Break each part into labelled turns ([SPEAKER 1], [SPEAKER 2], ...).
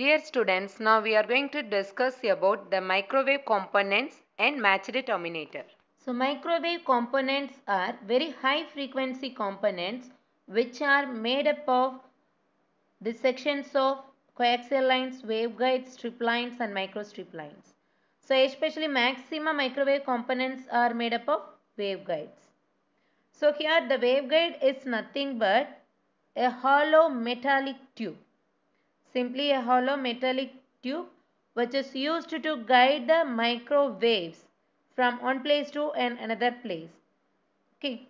[SPEAKER 1] Dear students, now we are going to discuss about the microwave components and matched terminator. So microwave components are very high frequency components which are made up of the sections of coaxial lines, waveguides, strip lines and microstrip lines. So especially maxima microwave components are made up of waveguides. So here the waveguide is nothing but a hollow metallic tube simply a hollow metallic tube which is used to guide the microwaves from one place to an another place. Okay.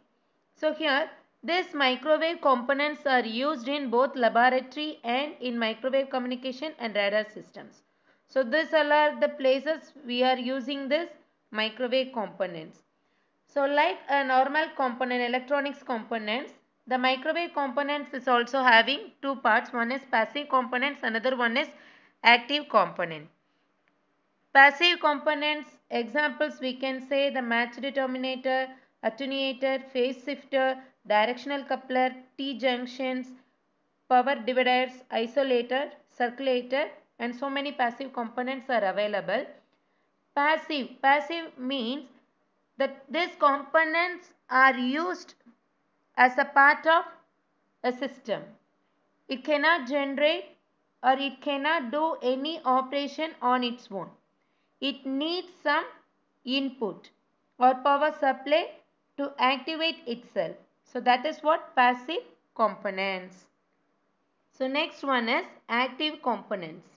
[SPEAKER 1] So here these microwave components are used in both laboratory and in microwave communication and radar systems. So these are the places we are using this microwave components. So like a normal component, electronics components, the microwave components is also having two parts. One is passive components, another one is active component. Passive components examples we can say the match determinator, attenuator, phase shifter, directional coupler, T-junctions, power dividers, isolator, circulator and so many passive components are available. Passive, passive means that these components are used as a part of a system. It cannot generate or it cannot do any operation on its own. It needs some input or power supply to activate itself. So that is what passive components. So next one is active components.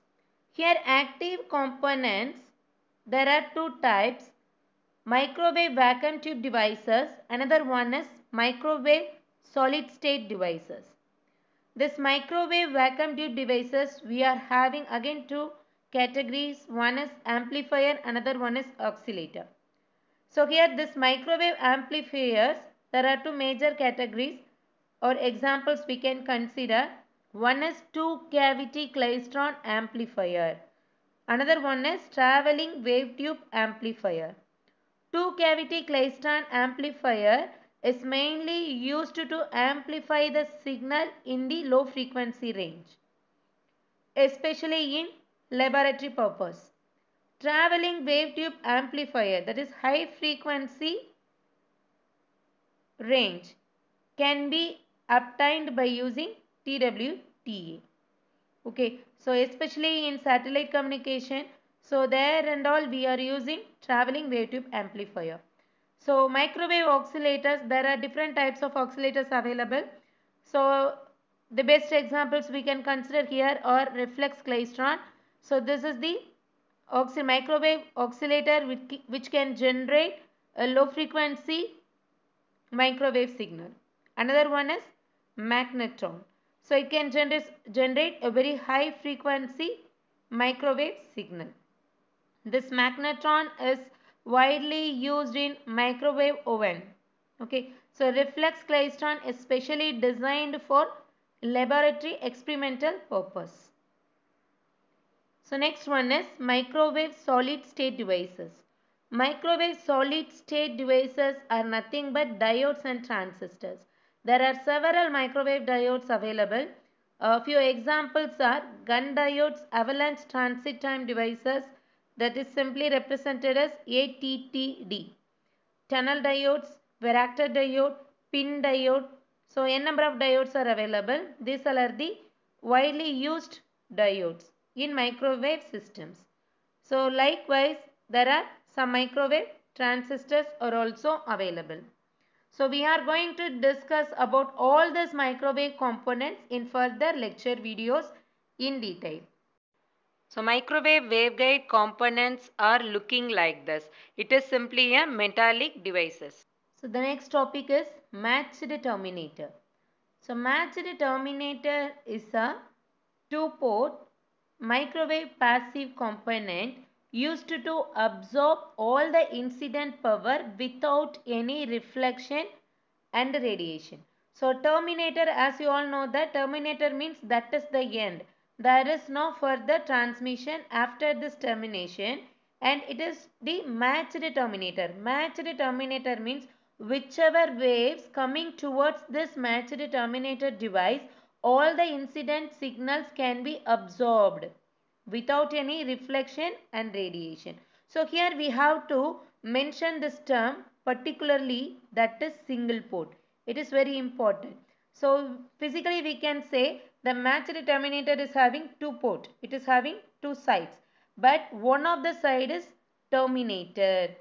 [SPEAKER 1] Here active components, there are two types. Microwave vacuum tube devices, another one is microwave solid state devices. This microwave vacuum tube devices we are having again two categories. One is amplifier, another one is oscillator. So here this microwave amplifiers, there are two major categories or examples we can consider. One is two cavity klystron amplifier. Another one is traveling wave tube amplifier. Two cavity klystron amplifier is mainly used to amplify the signal in the low frequency range, especially in laboratory purpose. Traveling wave tube amplifier that is high frequency range can be obtained by using TWTA. Okay, so especially in satellite communication, so there and all we are using traveling wave tube amplifier. So microwave oscillators, there are different types of oscillators available. So the best examples we can consider here are reflex klystron. So this is the oxy microwave oscillator which, which can generate a low frequency microwave signal. Another one is magnetron. So it can generate, generate a very high frequency microwave signal. This magnetron is widely used in microwave oven. Okay, so reflex klystron is specially designed for laboratory experimental purpose. So next one is microwave solid state devices. Microwave solid state devices are nothing but diodes and transistors. There are several microwave diodes available. A few examples are gun diodes, avalanche transit time devices, that is simply represented as ATTD. Tunnel diodes, varactor diode, pin diode. So n number of diodes are available. These are the widely used diodes in microwave systems. So likewise there are some microwave transistors are also available. So we are going to discuss about all these microwave components in further lecture videos in detail. So microwave waveguide components are looking like this. It is simply a metallic devices. So the next topic is matched terminator. So matched terminator is a two-port microwave passive component used to absorb all the incident power without any reflection and radiation. So terminator as you all know the terminator means that is the end there is no further transmission after this termination and it is the matched terminator. Matched terminator means whichever waves coming towards this matched terminator device, all the incident signals can be absorbed without any reflection and radiation. So here we have to mention this term particularly that is single port. It is very important. So physically we can say the matched terminator is having two port. It is having two sides. But one of the side is terminated.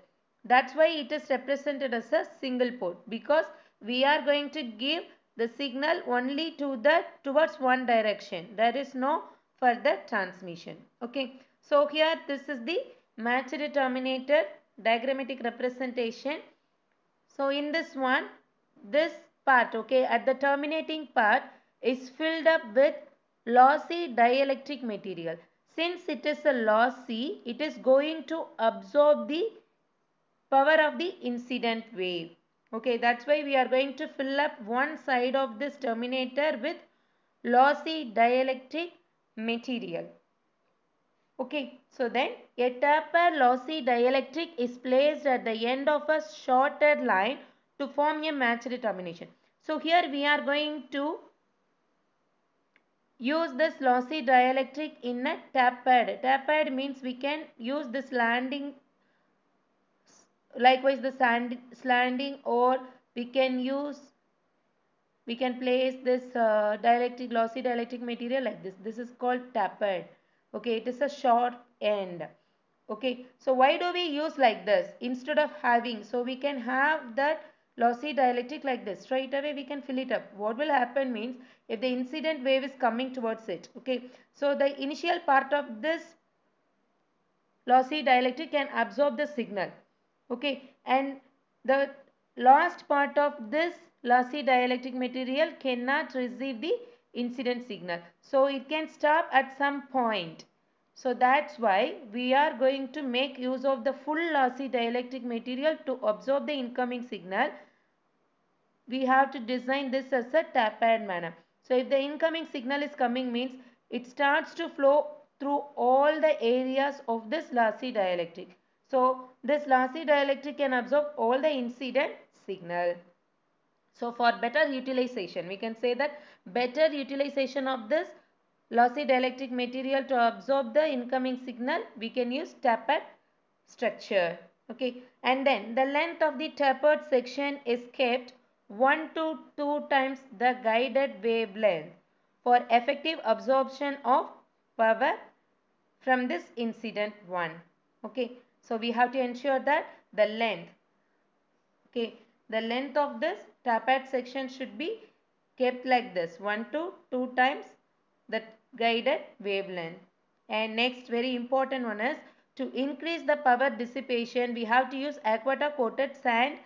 [SPEAKER 1] That's why it is represented as a single port. Because we are going to give the signal only to the towards one direction. There is no further transmission. Okay. So here this is the matched terminator diagrammatic representation. So in this one, this part, okay, at the terminating part, is filled up with lossy dielectric material. Since it is a lossy, it is going to absorb the power of the incident wave. Okay, that's why we are going to fill up one side of this terminator with lossy dielectric material. Okay, so then a taper lossy dielectric is placed at the end of a shorter line to form a matched termination. So here we are going to use this lossy dielectric in a tap pad. Tap pad means we can use this landing. likewise the sand, slanting or we can use, we can place this uh, dielectric, lossy dielectric material like this. This is called tap pad. Okay, it is a short end. Okay, so why do we use like this instead of having? So we can have that lossy dielectric like this straight away we can fill it up what will happen means if the incident wave is coming towards it okay so the initial part of this lossy dielectric can absorb the signal okay and the last part of this lossy dielectric material cannot receive the incident signal so it can stop at some point so that's why we are going to make use of the full lossy dielectric material to absorb the incoming signal we have to design this as a tap pad manner. So if the incoming signal is coming means it starts to flow through all the areas of this lossy dielectric. So this lossy dielectric can absorb all the incident signal. So for better utilization, we can say that better utilization of this lossy dielectric material to absorb the incoming signal, we can use tapered structure. Okay, and then the length of the tapered section is kept 1 to 2 times the guided wavelength for effective absorption of power from this incident 1. Okay, so we have to ensure that the length, okay, the length of this tapered section should be kept like this 1 to 2 times the guided wavelength. And next very important one is to increase the power dissipation we have to use aquata coated sand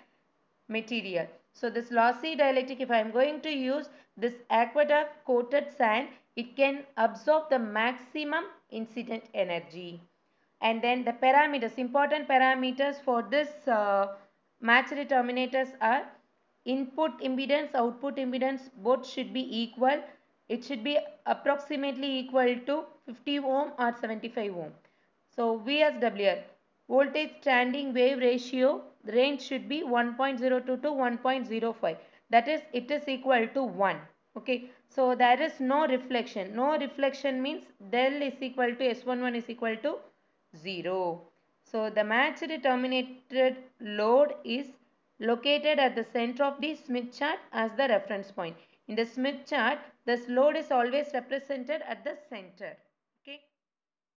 [SPEAKER 1] material. So this lossy dielectric, if I am going to use this aqueduct coated sand, it can absorb the maximum incident energy. And then the parameters, important parameters for this uh, match determinators are input impedance, output impedance, both should be equal. It should be approximately equal to 50 ohm or 75 ohm. So, VSWR, voltage standing wave ratio range should be 1.02 to 1.05 that is it is equal to 1 okay so there is no reflection no reflection means del is equal to s11 is equal to 0 so the matched terminated load is located at the center of the Smith chart as the reference point. In the Smith chart, this load is always represented at the center.